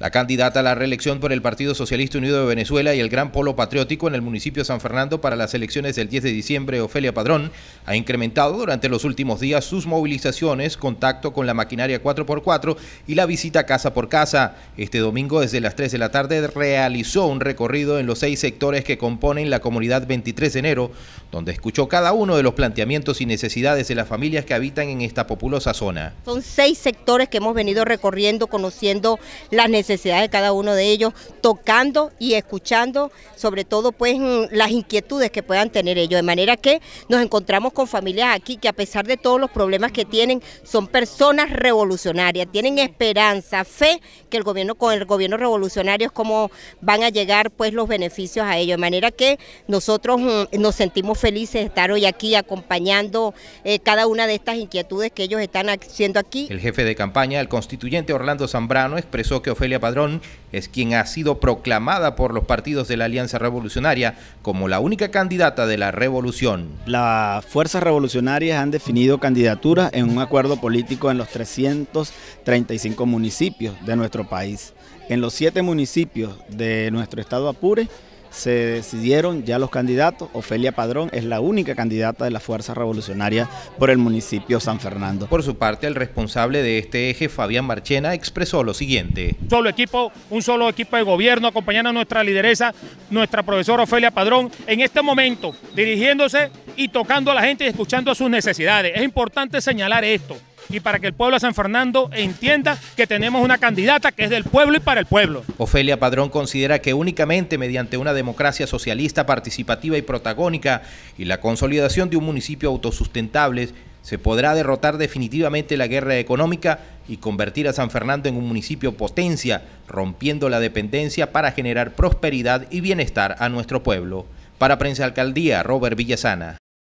La candidata a la reelección por el Partido Socialista Unido de Venezuela y el Gran Polo Patriótico en el municipio de San Fernando para las elecciones del 10 de diciembre, Ofelia Padrón, ha incrementado durante los últimos días sus movilizaciones, contacto con la maquinaria 4x4 y la visita casa por casa. Este domingo, desde las 3 de la tarde, realizó un recorrido en los seis sectores que componen la comunidad 23 de enero, donde escuchó cada uno de los planteamientos y necesidades de las familias que habitan en esta populosa zona. Son seis sectores que hemos venido recorriendo, conociendo las necesidades necesidades de cada uno de ellos, tocando y escuchando sobre todo pues mm, las inquietudes que puedan tener ellos. De manera que nos encontramos con familias aquí que a pesar de todos los problemas que tienen, son personas revolucionarias, tienen esperanza, fe que el gobierno con el gobierno revolucionario es como van a llegar pues los beneficios a ellos. De manera que nosotros mm, nos sentimos felices de estar hoy aquí acompañando eh, cada una de estas inquietudes que ellos están haciendo aquí. El jefe de campaña, el constituyente Orlando Zambrano, expresó que Ofelia Padrón es quien ha sido proclamada por los partidos de la Alianza Revolucionaria como la única candidata de la revolución. Las fuerzas revolucionarias han definido candidaturas en un acuerdo político en los 335 municipios de nuestro país. En los siete municipios de nuestro estado Apure, se decidieron ya los candidatos. Ofelia Padrón es la única candidata de la Fuerza Revolucionaria por el municipio San Fernando. Por su parte, el responsable de este eje, Fabián Marchena, expresó lo siguiente. Un solo equipo, un solo equipo de gobierno acompañando a nuestra lideresa, nuestra profesora Ofelia Padrón, en este momento dirigiéndose y tocando a la gente y escuchando sus necesidades. Es importante señalar esto y para que el pueblo de San Fernando entienda que tenemos una candidata que es del pueblo y para el pueblo. Ofelia Padrón considera que únicamente mediante una democracia socialista participativa y protagónica y la consolidación de un municipio autosustentable se podrá derrotar definitivamente la guerra económica y convertir a San Fernando en un municipio potencia, rompiendo la dependencia para generar prosperidad y bienestar a nuestro pueblo. Para Prensa Alcaldía, Robert Villasana.